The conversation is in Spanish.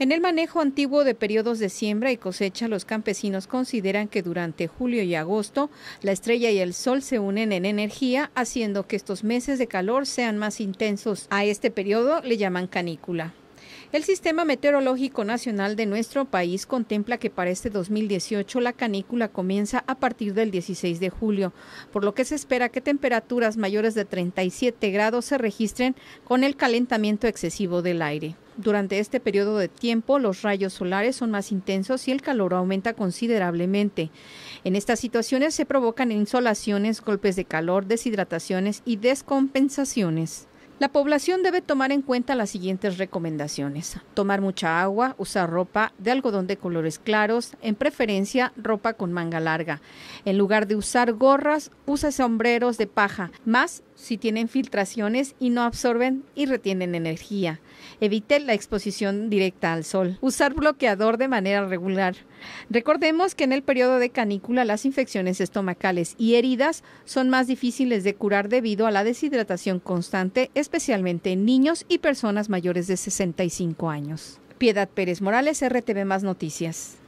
En el manejo antiguo de periodos de siembra y cosecha, los campesinos consideran que durante julio y agosto la estrella y el sol se unen en energía, haciendo que estos meses de calor sean más intensos. A este periodo le llaman canícula. El Sistema Meteorológico Nacional de nuestro país contempla que para este 2018 la canícula comienza a partir del 16 de julio, por lo que se espera que temperaturas mayores de 37 grados se registren con el calentamiento excesivo del aire. Durante este periodo de tiempo, los rayos solares son más intensos y el calor aumenta considerablemente. En estas situaciones se provocan insolaciones, golpes de calor, deshidrataciones y descompensaciones. La población debe tomar en cuenta las siguientes recomendaciones. Tomar mucha agua, usar ropa de algodón de colores claros, en preferencia ropa con manga larga. En lugar de usar gorras, usa sombreros de paja. Más si tienen filtraciones y no absorben y retienen energía. Evite la exposición directa al sol. Usar bloqueador de manera regular. Recordemos que en el periodo de canícula las infecciones estomacales y heridas son más difíciles de curar debido a la deshidratación constante, especialmente en niños y personas mayores de 65 años. Piedad Pérez Morales, RTV Más Noticias.